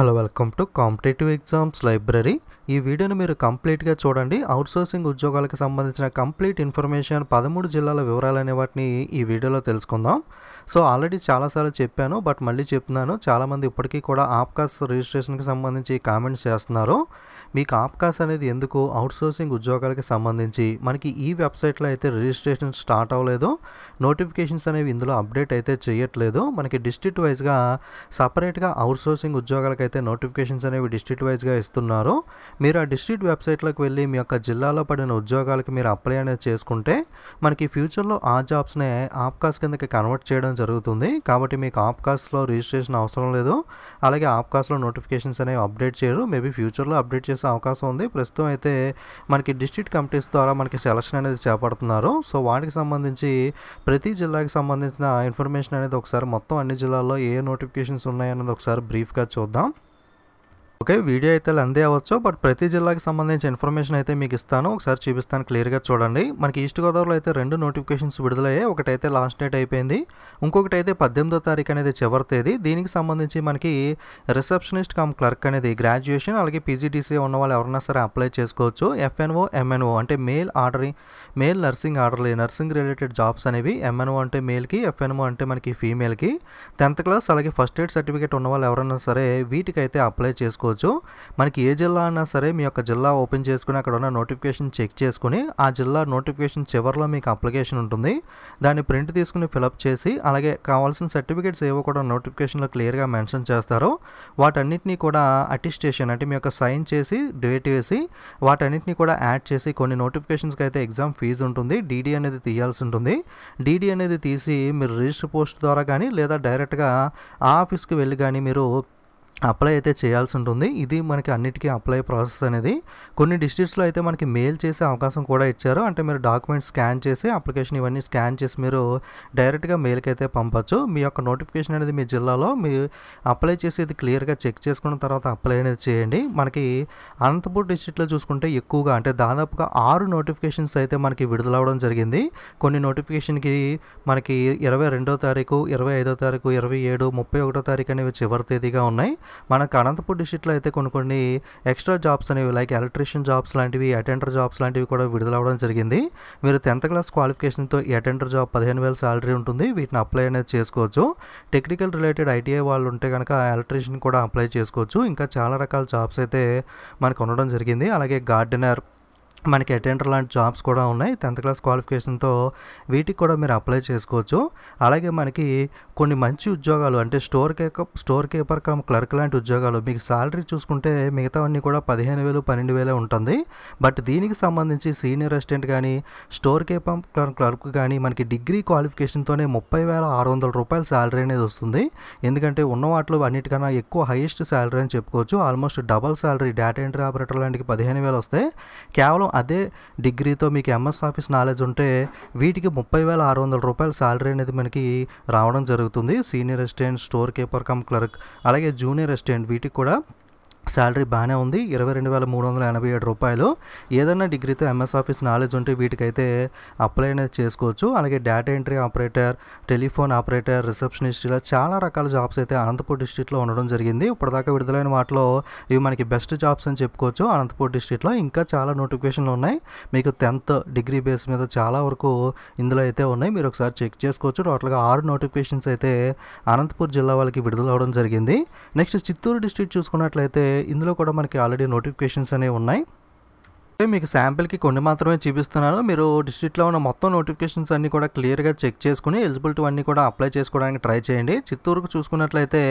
Hello, welcome to Competitive Exams Library. ఈ వీడియోను మీరు కంప్లీట్గా చూడండి అవుట్సోర్సింగ్ ఉద్యోగాలకు సంబంధించిన కంప్లీట్ ఇన్ఫర్మేషన్ పదమూడు జిల్లాల వివరాలు అనే వాటిని ఈ వీడియోలో తెలుసుకుందాం సో ఆల్రెడీ చాలాసార్లు చెప్పాను బట్ మళ్ళీ చెప్తున్నాను చాలామంది ఇప్పటికీ కూడా ఆప్కాస్ రిజిస్ట్రేషన్కి సంబంధించి కామెంట్స్ చేస్తున్నారు మీకు ఆప్కాస్ అనేది ఎందుకు అవుట్సోర్సింగ్ ఉద్యోగాలకి సంబంధించి మనకి ఈ వెబ్సైట్లో అయితే రిజిస్ట్రేషన్ స్టార్ట్ అవ్వలేదు నోటిఫికేషన్స్ అనేవి ఇందులో అప్డేట్ అయితే చేయట్లేదు మనకి డిస్ట్రిక్ట్ వైజ్గా సపరేట్గా అవుట్సోర్సింగ్ ఉద్యోగాలకైతే నోటిఫికేషన్స్ అనేవి డిస్ట్రిక్ట్ వైజ్గా ఇస్తున్నారు మీరు ఆ డిస్ట్రిక్ట్ వెబ్సైట్లోకి వెళ్ళి మీ యొక్క జిల్లాలో పడిన ఉద్యోగాలకు మీరు అప్లై అనేది చేసుకుంటే మనకి ఫ్యూచర్లో ఆ జాబ్స్నే ఆప్కాస్ కిందకి కన్వర్ట్ చేయడం జరుగుతుంది కాబట్టి మీకు ఆప్కాస్లో రిజిస్ట్రేషన్ అవసరం లేదు అలాగే ఆప్కాస్లో నోటిఫికేషన్స్ అనేవి అప్డేట్ చేయరు మేబీ ఫ్యూచర్లో అప్డేట్ చేసే అవకాశం ఉంది ప్రస్తుతం అయితే మనకి డిస్ట్రిక్ట్ కమిటీస్ ద్వారా మనకి సెలక్షన్ అనేది చేపడుతున్నారు సో వాటికి సంబంధించి ప్రతి జిల్లాకి సంబంధించిన ఇన్ఫర్మేషన్ అనేది ఒకసారి మొత్తం అన్ని జిల్లాల్లో ఏ నోటిఫికేషన్స్ ఉన్నాయన్నది ఒకసారి బ్రీఫ్గా చూద్దాం ఓకే వీడియో అయితే లందే అవ్వచ్చు బట్ ప్రతి జిల్లాకి సంబంధించి ఇన్ఫర్మేషన్ అయితే మీకు ఇస్తాను ఒకసారి చూపిస్తాను క్లియర్గా చూడండి మనకి ఈస్ట్ గోదావరిలో అయితే రెండు నోటిఫికేషన్స్ విడుదలయ్యాయి అయితే లాస్ట్ డేట్ అయిపోయింది ఇంకొకటి అయితే పద్దెనిమిదో తారీఖు అనేది చివరి తేదీ దీనికి సంబంధించి మనకి రిసెప్షనిస్ట్ కమ్ క్లర్క్ అనేది గ్రాడ్యుయేషన్ అలాగే పీజీటీసీ ఉన్న వాళ్ళు ఎవరైనా సరే అప్లై చేసుకోవచ్చు ఎఫ్ఎన్ఓ ఎంఎన్ఓ అంటే male ordering male nursing orderly nursing related jobs అనేవి ఎంఎన్ఓ అంటే మేల్కి ఎఫ్ఎన్ఓ అంటే మనకి ఫీమేల్కి టెన్త్ క్లాస్ అలాగే ఫస్ట్ ఎయిడ్ సర్టిఫికేట్ ఉన్న వాళ్ళు ఎవరైనా సరే వీటికైతే అప్లై చేసుకోవచ్చు చేసుకోవచ్చు మనకి ఏ జిల్లా అన్నా సరే మీ యొక్క జిల్లా ఓపెన్ చేసుకుని అక్కడ ఉన్న నోటిఫికేషన్ చెక్ చేసుకుని ఆ జిల్లా నోటిఫికేషన్ చివరిలో మీకు అప్లికేషన్ ఉంటుంది దాన్ని ప్రింట్ తీసుకుని ఫిలప్ చేసి అలాగే కావాల్సిన సర్టిఫికేట్స్ ఏవో కూడా నోటిఫికేషన్లో క్లియర్గా మెన్షన్ చేస్తారు వాటన్నిటిని కూడా అటిస్టేషన్ అంటే మీ యొక్క సైన్ చేసి డేట్ వేసి వాటన్నిటిని కూడా యాడ్ చేసి కొన్ని నోటిఫికేషన్స్కి అయితే ఎగ్జామ్ ఫీజు ఉంటుంది డీడీ అనేది తీయాల్సి ఉంటుంది డీడీ అనేది తీసి మీరు రిజిస్టర్ పోస్ట్ ద్వారా కానీ లేదా డైరెక్ట్గా ఆఫీస్కి వెళ్ళి కానీ మీరు అప్లై అయితే చేయాల్సి ఉంటుంది ఇది మనకి అన్నిటికీ అప్లై ప్రాసెస్ అనేది కొన్ని డిస్ట్రిక్ట్స్లో అయితే మనకి మెయిల్ చేసే అవకాశం కూడా ఇచ్చారు అంటే మీరు డాక్యుమెంట్స్ స్కాన్ చేసి అప్లికేషన్ ఇవన్నీ స్కాన్ చేసి మీరు డైరెక్ట్గా మెయిల్కి అయితే పంపచ్చు మీ యొక్క నోటిఫికేషన్ అనేది మీ జిల్లాలో మీ అప్లై చేసి ఇది క్లియర్గా చెక్ చేసుకున్న తర్వాత అప్లై అనేది చేయండి మనకి అనంతపూర్ డిస్టిక్లో చూసుకుంటే ఎక్కువగా అంటే దాదాపుగా ఆరు నోటిఫికేషన్స్ అయితే మనకి విడుదలవడం జరిగింది కొన్ని నోటిఫికేషన్కి మనకి ఇరవై రెండో తారీఖు ఇరవై ఐదో తారీఖు ఇరవై ఏడు ముప్పై ఒకటో తారీఖు అనేవి చివరి తేదీగా ఉన్నాయి మనకు అనంతపూర్ డిస్టిక్లో అయితే కొన్ని కొన్ని ఎక్స్ట్రా జాబ్స్ అనేవి లైక్ ఎలక్ట్రీషియన్ జాబ్స్ లాంటివి అటెండర్ జాబ్స్ లాంటివి కూడా విడుదలవ్వడం జరిగింది మీరు టెన్త్ క్లాస్ క్వాలిఫికేషన్తో ఈ అటెండర్ జాబ్ పదిహేను వేల శాలరీ ఉంటుంది వీటిని అప్లై అనేది చేసుకోవచ్చు టెక్నికల్ రిలేటెడ్ ఐటీఐ వాళ్ళు ఉంటే కనుక ఎలక్ట్రీషియన్ కూడా అప్లై చేసుకోవచ్చు ఇంకా చాలా రకాల జాబ్స్ అయితే మనకు ఉండడం జరిగింది అలాగే గార్డెనర్ మనకి అటెండర్ లాంటి జాబ్స్ కూడా ఉన్నాయి టెన్త్ క్లాస్ క్వాలిఫికేషన్తో వీటికి కూడా మీరు అప్లై చేసుకోవచ్చు అలాగే మనకి కొన్ని మంచి ఉద్యోగాలు అంటే స్టోర్ కేక స్టోర్ కీపర్ కమ్ క్లర్క్ లాంటి ఉద్యోగాలు మీకు శాలరీ చూసుకుంటే మిగతావన్నీ కూడా పదిహేను వేలు పన్నెండు వేలే ఉంటుంది బట్ దీనికి సంబంధించి సీనియర్ అసిస్టెంట్ కానీ స్టోర్ కీపర్ క్లర్క్ కానీ మనకి డిగ్రీ క్వాలిఫికేషన్తోనే ముప్పై వేల ఆరు వందల రూపాయల శాలరీ అనేది వస్తుంది ఎందుకంటే ఉన్న వాటిలో అన్నిటికన్నా ఎక్కువ హైయెస్ట్ శాలరీ అని చెప్పుకోవచ్చు almost double salary data entry operator లాంటికి పదిహేను వేలు వస్తాయి కేవలం అదే డిగ్రీతో మీకు ఎంఎస్ ఆఫీస్ నాలెడ్జ్ ఉంటే వీటికి ముప్పై వేల ఆరు వందల రూపాయల శాలరీ అనేది మనకి రావడం జరుగుతుంది senior assistant store keeper cum clerk అలాగే జూనియర్ అసిస్టెంట్ వీటికి కూడా శాలరీ బాగానే ఉంది ఇరవై రెండు వేల మూడు వందల ఎనభై ఏడు రూపాయలు ఏదైనా డిగ్రీతో ఎంఎస్ ఆఫీస్ నాలెడ్జ్ ఉంటే వీటికైతే అప్లై అనేది చేసుకోవచ్చు అలాగే data entry operator telephone operator receptionist ఇలా చాలా రకాల జాబ్స్ అయితే అనంతపూర్ డిస్టిక్లో ఉండడం జరిగింది ఇప్పటిదాకా విడుదలైన వాటిలో ఇవి మనకి బెస్ట్ జాబ్స్ అని చెప్పుకోవచ్చు అనంతపూర్ డిస్టిక్లో ఇంకా చాలా నోటిఫికేషన్లు ఉన్నాయి మీకు టెన్త్ డిగ్రీ బేస్ మీద చాలా వరకు ఇందులో అయితే ఉన్నాయి మీరు ఒకసారి చెక్ చేసుకోవచ్చు టోటల్గా ఆరు నోటిఫికేషన్స్ అయితే అనంతపూర్ జిల్లా వాళ్ళకి విడుదల జరిగింది నెక్స్ట్ చిత్తూరు డిస్టిక్ చూసుకున్నట్లయితే ఇందులో కూడా మనకి ఆల్రెడీ నోటిఫికేషన్స్ అనేవి ఉన్నాయి మీకు శాంపిల్కి కొన్ని మాత్రమే చూపిస్తున్నాను మీరు డిస్ట్రిక్ట్లో ఉన్న మొత్తం నోటిఫికేషన్స్ అన్నీ కూడా క్లియర్గా చెక్ చేసుకుని ఎలిజిబిలిటీ అన్నీ కూడా అప్లై చేసుకోవడానికి ట్రై చేయండి చిత్తూరుకు చూసుకున్నట్లయితే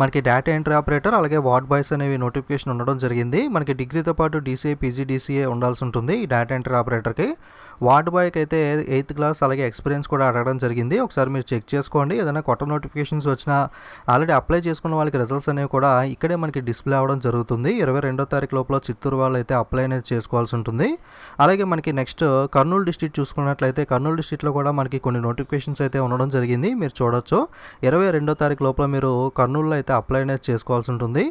మనకి డేటా ఎంట్రీ ఆపరేటర్ అలాగే వార్డ్ బాయ్స్ అనేవి నోటిఫికేషన్ ఉండడం జరిగింది మనకి డిగ్రీతో పాటు డీసీఏ పీజీ డీసీఏ ఉండాల్సి ఉంటుంది ఈ డేటా ఎంట్రీ ఆపరేటర్కి వార్డ్ బాయ్కి అయితే ఎయిత్ క్లాస్ అలాగే ఎక్స్పీరియన్స్ కూడా అడగడం జరిగింది ఒకసారి మీరు చెక్ చేసుకోండి ఏదైనా కొత్త నోటిఫికేషన్స్ వచ్చినా ఆల్రెడీ అప్లై చేసుకున్న వాళ్ళకి రిజల్ట్స్ అనేవి కూడా ఇక్కడే మనకి డిస్ప్లే అవ్వడం జరుగుతుంది ఇరవై రెండో తారీఖు లోపల చిత్తూరు వాళ్ళు అయితే అప్లై అనేది చేసుకోవాల్సి ఉంటుంది అలాగే మనకి నెక్స్ట్ కర్నూలు డిస్టిక్ చూసుకున్నట్లయితే కర్నూలు డిస్టిక్లో కూడా మనకి కొన్ని నోటిఫికేషన్స్ అయితే ఉండడం జరిగింది మీరు చూడొచ్చు ఇరవై రెండో తారీఖు లోపల మీరు కర్నూలులో అయితే అప్లై అనేది చేసుకోవాల్సి ఉంటుంది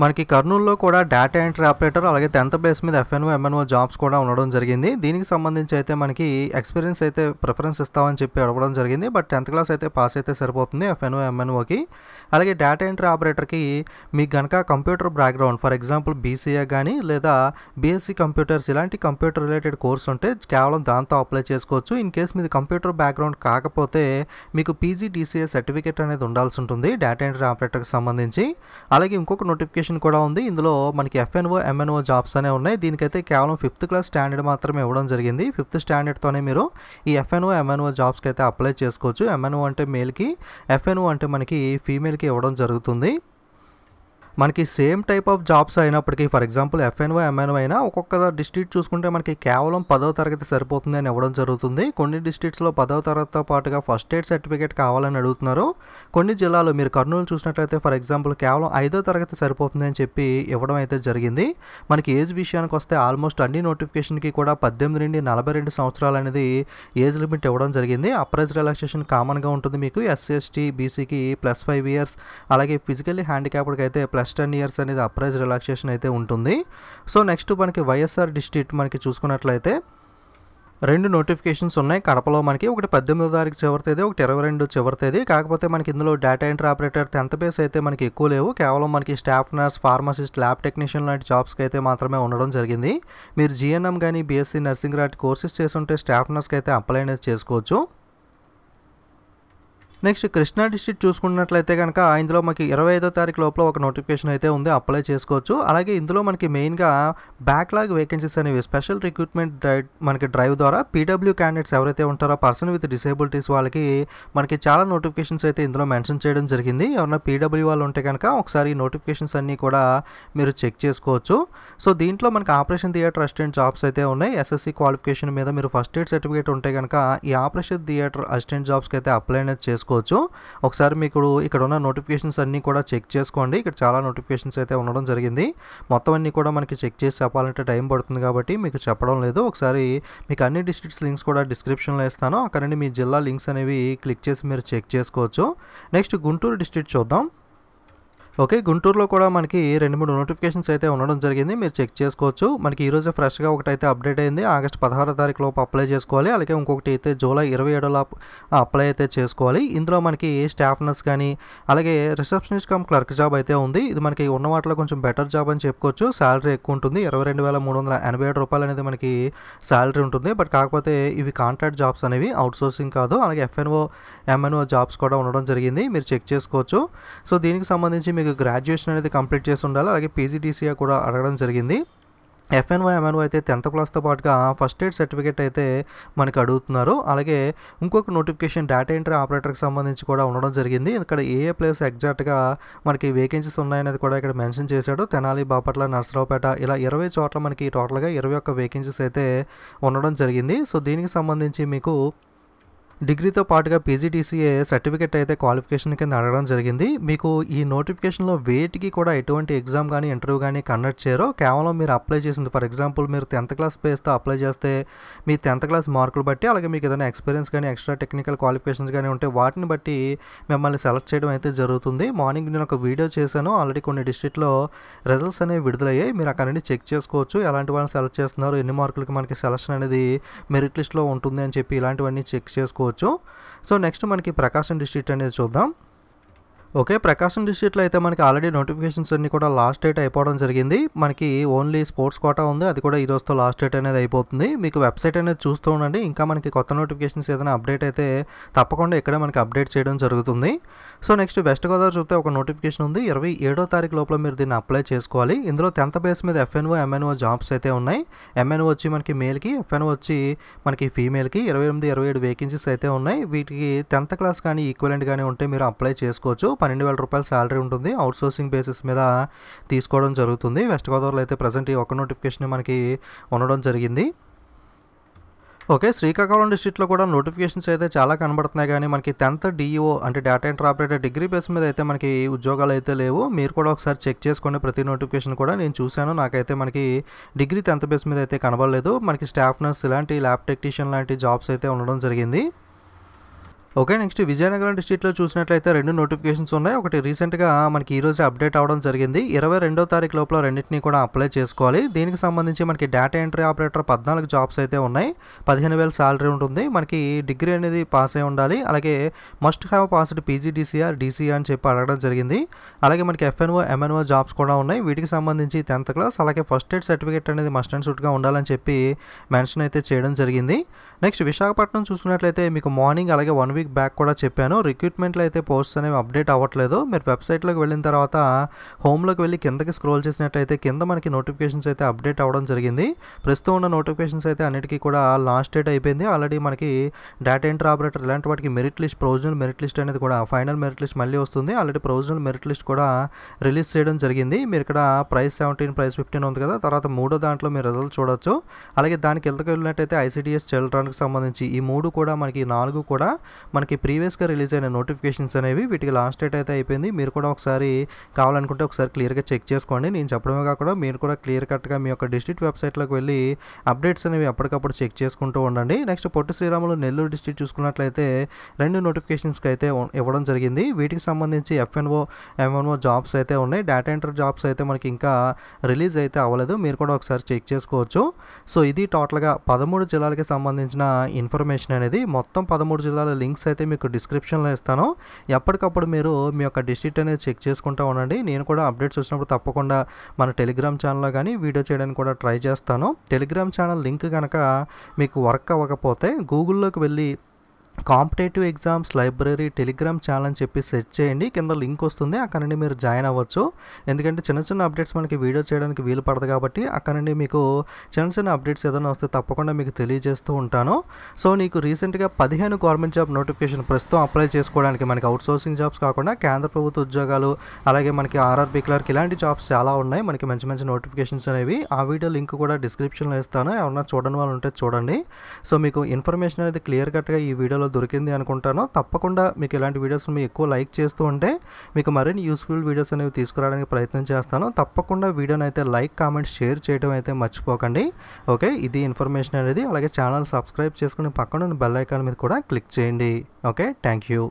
మనకి కర్నూలులో కూడా డేటా ఎంట్రీ ఆపరేటర్ అలాగే టెన్త్ బేస్ మీద ఎఫ్ఎన్ఓ ఎంఎన్ఓ జాబ్స్ కూడా ఉండడం జరిగింది దీనికి సంబంధించి అయితే మనకి ఎక్స్పీరియన్స్ అయితే ప్రిఫరెన్స్ ఇస్తామని చెప్పి అడగడం జరిగింది బట్ టెన్త్ క్లాస్ అయితే పాస్ అయితే సరిపోతుంది ఎఫ్ఎన్ఓ ఎంఎన్ఓకి అలాగే డేటా ఎంట్రీ ఆపరేటర్కి మీకు కనుక computer background for example BCA కానీ లేదా బీఎస్సీ కంప్యూటర్స్ ఇలాంటి కంప్యూటర్ రిలేటెడ్ కోర్స్ ఉంటే కేవలం దాంతో అప్లై చేసుకోవచ్చు ఇన్ కేస్ మీది కంప్యూటర్ బ్యాక్గ్రౌండ్ కాకపోతే మీకు పీజీడీసీఏ సర్టిఫికేట్ అనేది ఉండాల్సి ఉంటుంది డేటా ఎంట్రీ ఆపరేటర్కి సంబంధించి అలాగే ఇంకొక నోటిఫికేషన్ నోటిఫికేషన్ కూడా ఉంది ఇందులో మనకి ఎఫ్ఎన్ఓ ఎంఎన్ఓ జాబ్స్ అనే ఉన్నాయి దీనికైతే కేవలం ఫిఫ్త్ క్లాస్ స్టాండర్డ్ మాత్రమే ఇవ్వడం జరిగింది ఫిఫ్త్ స్టాండర్డ్తోనే మీరు ఈ ఎఫ్ఎన్ఓ ఎంఎన్ఓ జాబ్స్కి అయితే అప్లై చేసుకోవచ్చు ఎంఎన్ఓ అంటే మేల్కి ఎఫ్ఎన్ఓ అంటే మనకి ఫీమేల్కి ఇవ్వడం జరుగుతుంది మనకి సేమ్ టైప్ ఆఫ్ జాబ్స్ అయినప్పటికీ ఫర్ ఎగ్జాంపుల్ ఎఫ్ఎన్ఓ ఎంఎన్ఓ అయినా ఒక్కొక్క డిస్ట్రిక్ట్ చూసుకుంటే మనకి కేవలం పదవ తరగతి సరిపోతుంది అని ఇవ్వడం జరుగుతుంది కొన్ని డిస్ట్రిక్ట్స్లో పదవ తరగతితో పాటుగా ఫస్ట్ ఎయిడ్ సర్టిఫికేట్ కావాలని అడుగుతున్నారు కొన్ని జిల్లాలో మీరు కర్నూలు చూసినట్లయితే ఫర్ ఎగ్జాంపుల్ కేవలం ఐదో తరగతి సరిపోతుంది అని చెప్పి ఇవ్వడం అయితే జరిగింది మనకి ఏజ్ విషయానికి వస్తే ఆల్మోస్ట్ అన్ని నోటిఫికేషన్కి కూడా పద్దెనిమిది నుండి నలభై రెండు సంవత్సరాలు అనేది ఏజ్ లిమిట్ ఇవ్వడం జరిగింది అప్రైజ్ రిలాక్సేషన్ కామన్గా ఉంటుంది మీకు ఎస్సీ ఎస్టీ బీసీకి ప్లస్ ఫైవ్ ఇయర్స్ అలాగే ఫిజికల్లీ హ్యాండిక్యాప్డ్కి అయితే ప్లస్ ప్లస్ టెన్ ఇయర్స్ అనేది అప్రైజ్ రిలాక్సేషన్ అయితే ఉంటుంది సో నెక్స్ట్ మనకి వైఎస్ఆర్ డిస్ట్రిక్ట్ మనకి చూసుకున్నట్లయితే రెండు నోటిఫికేషన్స్ ఉన్నాయి కడపలో మనకి ఒకటి పద్దెనిమిదో తారీఖు చివరి తేదీ ఒకటి ఇరవై రెండు చివరి తేదీ కాకపోతే మనకి ఇందులో data entry operator tenth base అయితే మనకి ఎక్కువ లేవు కేవలం మనకి staff nurse pharmacist lab technician లాంటి జాబ్స్కి అయితే మాత్రమే ఉండడం జరిగింది మీరు జీఎన్ఎం కానీ బీఎస్సీ నర్సింగ్ లాంటి కోర్సెస్ ఉంటే స్టాఫ్ నర్స్కి అయితే అప్లై అనేది చేసుకోవచ్చు నెక్స్ట్ కృష్ణా డిస్ట్రిక్ట్ చూసుకున్నట్లయితే కనుక ఇందులో మనకి ఇరవై ఐదో తారీఖు లోపల ఒక నోటిఫికేషన్ అయితే ఉంది అప్లై చేసుకోవచ్చు అలాగే ఇందులో మనకి మెయిన్గా బ్యాక్లాగ్ వేకెన్సీస్ అనేవి స్పెషల్ రిక్రూట్మెంట్ డ్రైవ్ మనకి డ్రైవ్ ద్వారా పీడబ్ల్యూ క్యాండిడేట్స్ ఎవరైతే ఉంటారో పర్సన్ విత్ డిసేబిలిటీస్ వాళ్ళకి మనకి చాలా నోటిఫికేషన్స్ అయితే ఇందులో మెన్షన్ చేయడం జరిగింది ఎవరైనా పీడబ్ల్యూ వాళ్ళు ఉంటే కనుక ఒకసారి నోటిఫికేషన్స్ అన్నీ కూడా మీరు చెక్ చేసుకోవచ్చు సో దీంట్లో మనకి ఆపరేషన్ థియేటర్ అసిస్టెంట్ జాబ్స్ అయితే ఉన్నాయి ఎస్ఎస్సీ క్వాలిఫికేషన్ మీద మీరు ఫస్ట్ ఎయిడ్ సర్టిఫికేట్ ఉంటే కనుక ఈ ఆపరేషన్ థియేటర్ అసిస్టెంట్ జాబ్స్కి అయితే అప్లై అనేది చేసుకోవచ్చు చేసుకోవచ్చు ఒకసారి మీకు ఇక్కడ ఉన్న నోటిఫికేషన్స్ అన్నీ కూడా చెక్ చేసుకోండి ఇక్కడ చాలా నోటిఫికేషన్స్ అయితే ఉండడం జరిగింది మొత్తం అన్నీ కూడా మనకి చెక్ చేసి చెప్పాలంటే టైం పడుతుంది కాబట్టి మీకు చెప్పడం లేదు ఒకసారి మీకు అన్ని డిస్ట్రిక్ట్స్ లింక్స్ కూడా డిస్క్రిప్షన్లో ఇస్తాను అక్కడ నుండి మీ జిల్లా లింక్స్ అనేవి క్లిక్ చేసి మీరు చెక్ చేసుకోవచ్చు నెక్స్ట్ గుంటూరు డిస్ట్రిక్ట్ చూద్దాం ఓకే గుంటూరులో కూడా మనకి రెండు మూడు నోటిఫికేషన్స్ అయితే ఉండడం జరిగింది మీరు చెక్ చేసుకోవచ్చు మనకి ఈరోజు ఫ్రెష్గా ఒకటైతే అప్డేట్ అయింది ఆగస్ట్ పదహారో తారీఖు లోపు అప్లై చేసుకోవాలి అలాగే ఇంకొకటి అయితే జూలై ఇరవై ఏడులో అప్లై అయితే చేసుకోవాలి ఇందులో మనకి స్టాఫ్ నర్స్ కానీ అలాగే రిసెప్షనిస్ట్ కమ్ క్లర్క్ జాబ్ అయితే ఉంది ఇది మనకి ఉన్న వాటిలో కొంచెం బెటర్ జాబ్ అని చెప్పుకోవచ్చు శాలరీ ఎక్కువ ఉంటుంది ఇరవై రెండు వేల మూడు వందల ఎనభై ఏడు రూపాయలు అనేది మనకి శాలరీ ఉంటుంది బట్ కాకపోతే ఇవి కాంట్రాక్ట్ జాబ్స్ అనేవి అవుట్ సోర్సింగ్ కాదు అలాగే ఎఫ్ఎన్ఓ ఎంఎన్ఓ జాబ్స్ కూడా ఉండడం జరిగింది మీరు చెక్ చేసుకోవచ్చు సో దీనికి సంబంధించి మీకు గ్రాడ్యుయేషన్ అనేది కంప్లీట్ చేసి ఉండాలి అలాగే పీజీటీసీఏ కూడా అడగడం జరిగింది ఎఫ్ఎన్వై ఎంఎన్వై అయితే టెన్త్ క్లాస్తో పాటుగా ఫస్ట్ ఎయిడ్ సర్టిఫికేట్ అయితే మనకు అడుగుతున్నారు అలాగే ఇంకొక నోటిఫికేషన్ డేటా ఎంట్రీ ఆపరేటర్కి సంబంధించి కూడా ఉండడం జరిగింది ఇక్కడ ఏ ఏ ప్లేస్ ఎగ్జాక్ట్గా మనకి వేకెన్సీస్ ఉన్నాయనేది కూడా ఇక్కడ మెన్షన్ చేశాడు తెనాలి బాపట్ల నర్సరావుపేట ఇలా ఇరవై చోట్ల మనకి టోటల్గా ఇరవై ఒక్క వేకెన్సీస్ అయితే ఉండడం జరిగింది సో దీనికి సంబంధించి మీకు డిగ్రీతో పాటుగా పీజీటీసీఏ సర్టిఫికేట్ అయితే క్వాలిఫికేషన్ కింద అడగడం జరిగింది మీకు ఈ నోటిఫికేషన్లో వేటికి కూడా ఎటువంటి ఎగ్జామ్ కానీ ఇంటర్వ్యూ కానీ కండక్ట్ చేయరో కేవలం మీరు అప్లై చేసింది ఫర్ ఎగ్జాంపుల్ మీరు టెన్త్ క్లాస్ బేస్తో అప్లై చేస్తే మీ టెన్త్ క్లాస్ మార్కులు బట్టి అలాగే మీకు ఏదైనా ఎక్స్పీరియన్స్ కానీ ఎక్స్ట్రా టెక్నికల్ క్వాలిఫికేషన్స్ కానీ ఉంటే వాటిని బట్టి మిమ్మల్ని సెలెక్ట్ చేయడం అయితే జరుగుతుంది మార్నింగ్ నేను ఒక వీడియో చేశాను ఆల్రెడీ కొన్ని డిస్ట్రిక్ట్లో రిజల్ట్స్ అనేవి విడుదలయ్యాయి మీరు అక్కడ నుండి చెక్ చేసుకోవచ్చు ఎలాంటి వాళ్ళని సెలెక్ట్ చేస్తున్నారు ఎన్ని మార్కులకి మనకి సెలక్షన్ అనేది మెరిట్ లిస్ట్లో ఉంటుంది అని చెప్పి ఇలాంటివన్నీ చెక్ చేసుకోవచ్చు છો સો નેક્સ્ટ મને પ્રકાશન ડિસ્ટ્રિક્ટને જોતા ఓకే ప్రకాశం డిస్ట్రిక్ట్లో అయితే మనకి ఆల్రెడీ నోటిఫికేషన్స్ అన్ని కూడా లాస్ట్ డేట్ అయిపోవడం జరిగింది మనకి ఓన్లీ స్పోర్ట్స్ కోటా ఉంది అది కూడా ఈరోజుతో లాస్ట్ డేట్ అనేది అయిపోతుంది మీకు వెబ్సైట్ అనేది చూస్తూ ఉండండి ఇంకా మనకి కొత్త నోటిఫికేషన్స్ ఏదైనా అప్డేట్ అయితే తప్పకుండా ఇక్కడే మనకి అప్డేట్ చేయడం జరుగుతుంది సో నెక్స్ట్ వెస్ట్ గోదావరి చూస్తే ఒక నోటిఫికేషన్ ఉంది ఇరవై ఏడో తారీఖు లోపల మీరు దీన్ని అప్లై చేసుకోవాలి ఇందులో టెన్త్ బేస్ మీద ఎఫ్ఎన్ఓ ఎంఎన్ఓ జాబ్స్ అయితే ఉన్నాయి ఎంఎన్ఓ వచ్చి మనకి మేల్కి ఎఫ్ఎన్ఓ వచ్చి మనకి ఫీమేల్కి ఇరవై ఎనిమిది ఇరవై ఏడు వేకెన్సీస్ అయితే ఉన్నాయి వీటికి టెన్త్ క్లాస్ కానీ ఈక్వలెంట్ కానీ ఉంటే మీరు అప్లై చేసుకోవచ్చు పన్నెండు వేల రూపాయల శాలరీ ఉంటుంది అవుట్ సోర్సింగ్ బేసిస్ మీద తీసుకోవడం జరుగుతుంది వెస్ట్ గోదావరిలో అయితే ప్రజెంట్ ఈ ఒక నోటిఫికేషన్ మనకి ఉండడం జరిగింది ఓకే శ్రీకాకుళం డిస్టిక్లో కూడా నోటిఫికేషన్స్ అయితే చాలా కనబడుతున్నాయి కానీ మనకి టెన్త్ డిఈఓ e అంటే data enter operator degree base మీద అయితే మనకి ఉద్యోగాలు అయితే లేవు మీరు కూడా ఒకసారి చెక్ చేసుకోండి ప్రతి నోటిఫికేషన్ కూడా నేను చూశాను నాకైతే మనకి డిగ్రీ టెన్త్ బేస్ మీద అయితే కనబడలేదు మనకి స్టాఫ్ నర్స్ ఇలాంటి ల్యాబ్ టెక్నీషియన్ లాంటి జాబ్స్ అయితే ఉండడం జరిగింది ఓకే నెక్స్ట్ విజయనగరం డిస్టిక్లో చూసినట్లయితే రెండు నోటిఫికేషన్స్ ఉన్నాయి ఒకటి రీసెంట్గా మనకి ఈరోజు అప్డేట్ అవడం జరిగింది ఇరవై రెండో తారీఖు లోపల రెండింటినీ కూడా అప్లై చేసుకోవాలి దీనికి సంబంధించి మనకి డేటా ఎంట్రీ ఆపరేటర్ పద్నాలుగు జాబ్స్ అయితే ఉన్నాయి పదిహేను వేల శాలరీ ఉంటుంది మనకి డిగ్రీ అనేది పాస్ అయి ఉండాలి అలాగే must have passed PGDCR DCR అని చెప్పి అడగడం జరిగింది అలాగే మనకి ఎఫ్ఎన్ఓ ఎంఎన్ఓ జాబ్స్ కూడా ఉన్నాయి వీటికి సంబంధించి టెన్త్ క్లాస్ అలాగే ఫస్ట్ ఎయిడ్ సర్టిఫికేట్ అనేది మస్ట్ అండ్ సూట్గా ఉండాలని చెప్పి మెన్షన్ అయితే చేయడం జరిగింది నెక్స్ట్ విశాఖపట్నం చూసుకున్నట్లయితే మీకు మార్నింగ్ అలాగే వన్ వీక్ వీక్ బ్యాక్ కూడా చెప్పాను రిక్రూట్మెంట్లో అయితే పోస్ట్ అనేవి అప్డేట్ అవ్వట్లేదు మీరు వెబ్సైట్లోకి వెళ్ళిన తర్వాత హోమ్లోకి వెళ్ళి కిందకి స్క్రోల్ చేసినట్లయితే కింద మనకి నోటిఫికేషన్స్ అయితే అప్డేట్ అవ్వడం జరిగింది ప్రస్తుతం ఉన్న నోటిఫికేషన్స్ అయితే అన్నిటికీ కూడా లాస్ట్ డేట్ అయిపోయింది ఆల్రెడీ మనకి డేటా ఎంటర్ ఆపరేటర్ ఇలాంటి వాటికి merit list provisional merit list అనేది కూడా ఫైనల్ మెరిట్ లిస్ట్ మళ్ళీ వస్తుంది ఆల్రెడీ ప్రొవిజనల్ మెరిట్ లిస్ట్ కూడా రిలీజ్ చేయడం జరిగింది మీరు ఇక్కడ ప్రైస్ సెవెంటీన్ ప్రైస్ ఫిఫ్టీన్ ఉంది కదా తర్వాత మూడో దాంట్లో మీరు రిజల్ట్ చూడొచ్చు అలాగే దానికి ఎంతకు వెళ్ళినట్టయితే ఐసీడీఎస్ చిల్డ్రన్కి సంబంధించి ఈ మూడు కూడా మనకి నాలుగు కూడా మనకి ప్రీవియస్గా రిలీజ్ అయిన నోటిఫికేషన్స్ అనేవి వీటికి లాస్ట్ డేట్ అయితే అయిపోయింది మీరు కూడా ఒకసారి కావాలనుకుంటే ఒకసారి క్లియర్గా చెక్ చేసుకోండి నేను చెప్పడమే కాకుండా మీరు కూడా క్లియర్ కట్గా మీ యొక్క డిస్ట్రిక్ట్ వెబ్సైట్లోకి వెళ్ళి అప్డేట్స్ అనేవి అప్పటికప్పుడు చెక్ చేసుకుంటూ ఉండండి నెక్స్ట్ పొట్టి శ్రీరాములు నెల్లూరు డిస్ట్రిక్ట్ చూసుకున్నట్లయితే రెండు నోటిఫికేషన్స్కి అయితే ఇవ్వడం జరిగింది వీటికి సంబంధించి ఎఫ్ఎన్ఓ ఎంఎన్ఓ జాబ్స్ అయితే ఉన్నాయి డేటా ఎంటర్ జాబ్స్ అయితే మనకి ఇంకా రిలీజ్ అయితే అవ్వలేదు మీరు కూడా ఒకసారి చెక్ చేసుకోవచ్చు సో ఇది టోటల్గా పదమూడు జిల్లాలకి సంబంధించిన ఇన్ఫర్మేషన్ అనేది మొత్తం పదమూడు జిల్లాల లింక్స్ లింక్స్ అయితే మీకు డిస్క్రిప్షన్లో ఇస్తాను ఎప్పటికప్పుడు మీరు మీ యొక్క డిస్ట్రిక్ట్ అనేది చెక్ చేసుకుంటూ ఉండండి నేను కూడా అప్డేట్స్ వచ్చినప్పుడు తప్పకుండా మన టెలిగ్రామ్ ఛానల్లో కానీ వీడియో చేయడానికి కూడా ట్రై చేస్తాను టెలిగ్రామ్ ఛానల్ లింక్ కనుక మీకు వర్క్ అవ్వకపోతే గూగుల్లోకి వెళ్ళి competitive exams library Telegram channel అని చెప్పి సెర్చ్ చేయండి కింద లింక్ వస్తుంది అక్కడ నుండి మీరు జాయిన్ అవ్వచ్చు ఎందుకంటే చిన్న చిన్న అప్డేట్స్ మనకి వీడియో చేయడానికి వీలు పడదు కాబట్టి అక్కడ నుండి మీకు చిన్న చిన్న అప్డేట్స్ ఏదైనా వస్తే తప్పకుండా మీకు తెలియజేస్తూ ఉంటాను సో నీకు రీసెంట్గా పదిహేను గవర్నమెంట్ జాబ్ నోటిఫికేషన్ ప్రస్తుతం అప్లై చేసుకోవడానికి మనకి అవుట్ సోర్సింగ్ జాబ్స్ కాకుండా కేంద్ర ప్రభుత్వ ఉద్యోగాలు అలాగే మనకి ఆర్ఆర్బీ క్లర్క్ ఇలాంటి జాబ్స్ చాలా ఉన్నాయి మనకి మంచి మంచి నోటిఫికేషన్స్ అనేవి ఆ వీడియో లింక్ కూడా డిస్క్రిప్షన్లో ఇస్తాను ఎవరన్నా చూడని వాళ్ళు ఉంటే చూడండి సో మీకు ఇన్ఫర్మేషన్ అనేది క్లియర్ కట్గా ఈ వీడియోలో ఛానల్ దొరికింది అనుకుంటాను తప్పకుండా మీకు ఇలాంటి వీడియోస్ మీ ఎక్కువ లైక్ చేస్తూ ఉంటే మీకు మరిన్ని యూస్ఫుల్ వీడియోస్ అనేవి తీసుకురావడానికి ప్రయత్నం చేస్తాను తప్పకుండా వీడియోని అయితే లైక్ కామెంట్ షేర్ చేయడం అయితే మర్చిపోకండి ఓకే ఇది ఇన్ఫర్మేషన్ అనేది అలాగే ఛానల్ సబ్స్క్రైబ్ చేసుకుని పక్కన బెల్ ఐకాన్ మీద కూడా క్లిక్ చేయండి ఓకే థ్యాంక్ యూ